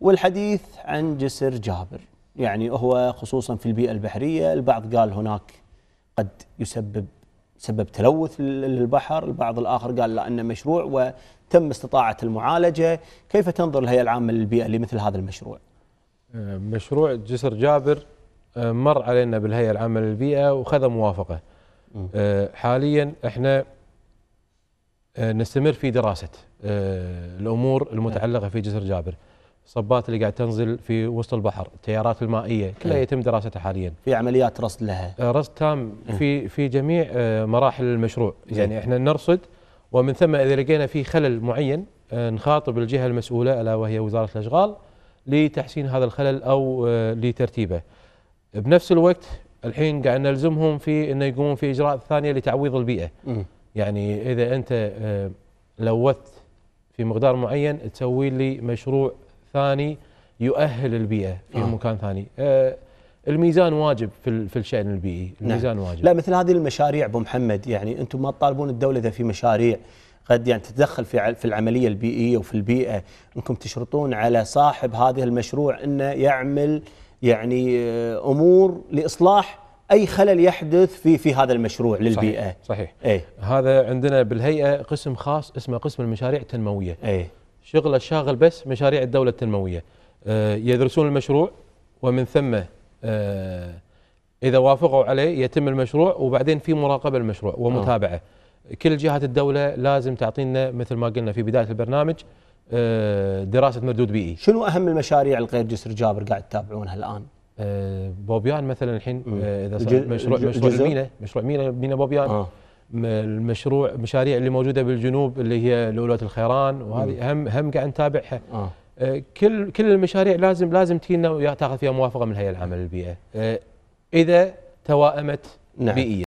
والحديث عن جسر جابر يعني هو خصوصا في البيئة البحرية البعض قال هناك قد يسبب سبب تلوث للبحر البعض الآخر قال لا أنه مشروع وتم استطاعة المعالجة كيف تنظر الهيئة العامة للبيئة لمثل هذا المشروع آه، مشروع جسر جابر آه، مر علينا بالهيئة العامة للبيئة وخذ موافقة آه، حاليا احنا نستمر في دراسة الأمور المتعلقة في جسر جابر الصبات اللي قاعد تنزل في وسط البحر التيارات المائيه كلها إيه. يتم دراستها حاليا في عمليات رصد لها آه، رصد تام في في جميع آه، مراحل المشروع إيه. يعني احنا نرصد ومن ثم اذا لقينا في خلل معين آه، نخاطب الجهه المسؤوله الا وهي وزاره الاشغال لتحسين هذا الخلل او لترتيبه بنفس الوقت الحين قاعد نلزمهم في انه يقومون في اجراءات ثانيه لتعويض البيئه إيه. يعني اذا انت لوثت في مقدار معين تسوي لي مشروع ثاني يؤهل البيئه في آه. مكان ثاني آه الميزان واجب في في الشان البيئي نعم. الميزان نعم. واجب لا مثل هذه المشاريع ابو محمد يعني انتم ما تطالبون الدوله اذا في مشاريع قد يعني تتدخل في في العمليه البيئيه وفي البيئه انكم تشرطون على صاحب هذا المشروع انه يعمل يعني آه، امور لاصلاح اي خلل يحدث في في هذا المشروع للبيئه صحيح, صحيح. أي. هذا عندنا بالهيئه قسم خاص اسمه قسم المشاريع التنمويه أي. شغله شاغل بس مشاريع الدوله التنمويه آه، يدرسون المشروع ومن ثم آه، اذا وافقوا عليه يتم المشروع وبعدين في مراقبه المشروع ومتابعه آه. كل جهات الدوله لازم تعطينا مثل ما قلنا في بدايه البرنامج دراسه مردود بيئي شنو اهم المشاريع الغير جسر جابر قاعد تتابعونها الان بوبيان مثلا الحين اذا صار مشروع مشروع مينا مشروع مينا مينا بوبيان آه. المشروع المشاريع اللي موجوده بالجنوب اللي هي لؤلؤه الخيران وهذه هم هم قاعد نتابعها آه. آه. كل كل المشاريع لازم لازم تجينا تاخذ فيها موافقه من الهيئه العامه للبيئه آه، اذا توائمت نعم. بيئيا